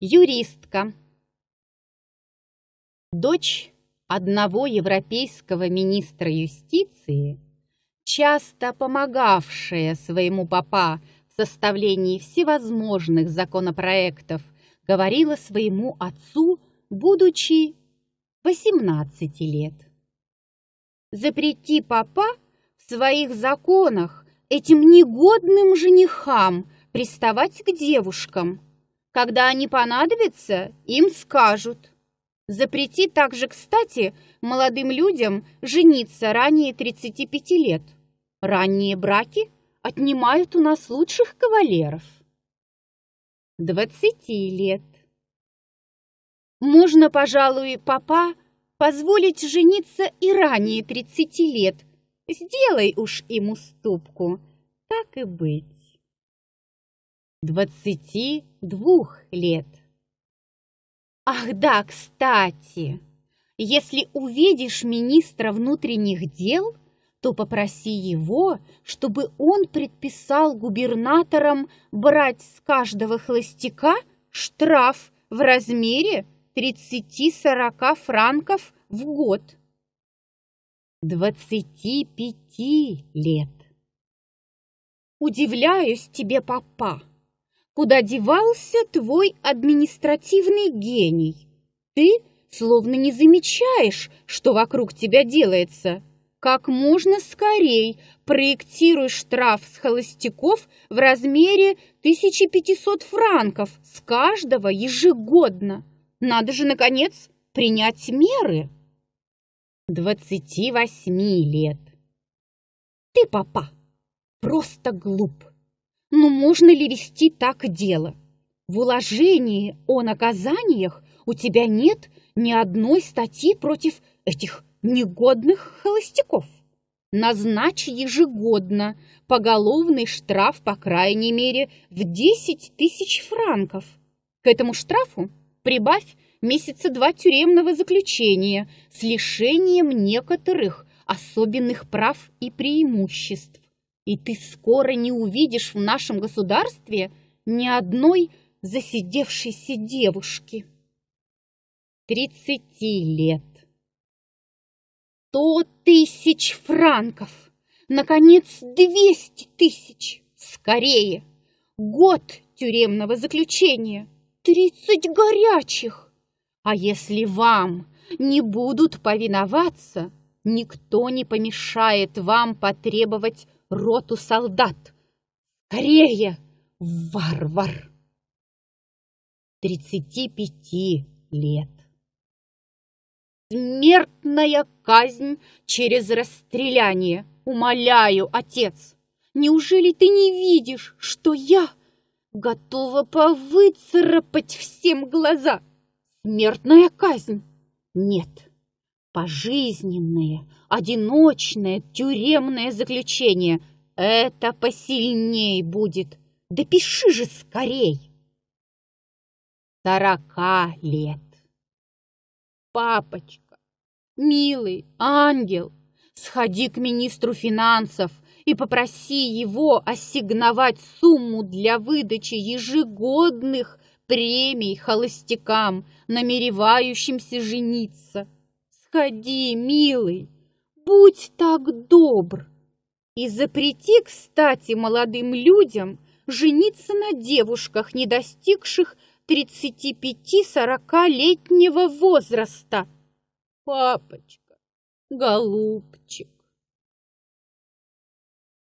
Юристка. Дочь одного европейского министра юстиции, часто помогавшая своему папа в составлении всевозможных законопроектов, говорила своему отцу, будучи 18 лет. «Запрети папа в своих законах этим негодным женихам приставать к девушкам», когда они понадобятся, им скажут. Запрети также, кстати, молодым людям жениться ранее 35 лет. Ранние браки отнимают у нас лучших кавалеров. 20 лет. Можно, пожалуй, папа позволить жениться и ранее 30 лет. Сделай уж им уступку. Так и быть двадцати двух лет. Ах да, кстати, если увидишь министра внутренних дел, то попроси его, чтобы он предписал губернаторам брать с каждого холостяка штраф в размере 30-40 франков в год. 25 лет. Удивляюсь тебе, папа куда девался твой административный гений. Ты словно не замечаешь, что вокруг тебя делается. Как можно скорей проектируй штраф с холостяков в размере 1500 франков с каждого ежегодно. Надо же, наконец, принять меры. 28 лет. Ты, папа, просто глуп. Но «Ну, можно ли вести так дело? В уложении о наказаниях у тебя нет ни одной статьи против этих негодных холостяков. Назначь ежегодно поголовный штраф, по крайней мере, в 10 тысяч франков. К этому штрафу прибавь месяца два тюремного заключения с лишением некоторых особенных прав и преимуществ. И ты скоро не увидишь в нашем государстве ни одной засидевшейся девушки. Тридцати лет. Сто тысяч франков! Наконец, двести тысяч! Скорее! Год тюремного заключения! Тридцать горячих! А если вам не будут повиноваться, никто не помешает вам потребовать роту солдат. Скорее, варвар! Тридцати пяти лет. Смертная казнь через расстреляние. Умоляю, отец, неужели ты не видишь, что я готова повыцарапать всем глаза? Смертная казнь? Нет. Пожизненное, одиночное, тюремное заключение. Это посильней будет. Да пиши же скорей. Сорока лет. Папочка, милый ангел, сходи к министру финансов и попроси его ассигновать сумму для выдачи ежегодных премий холостякам, намеревающимся жениться. Сходи, милый, будь так добр. И запрети, кстати, молодым людям жениться на девушках, не достигших 35-40-летнего возраста. Папочка, голубчик,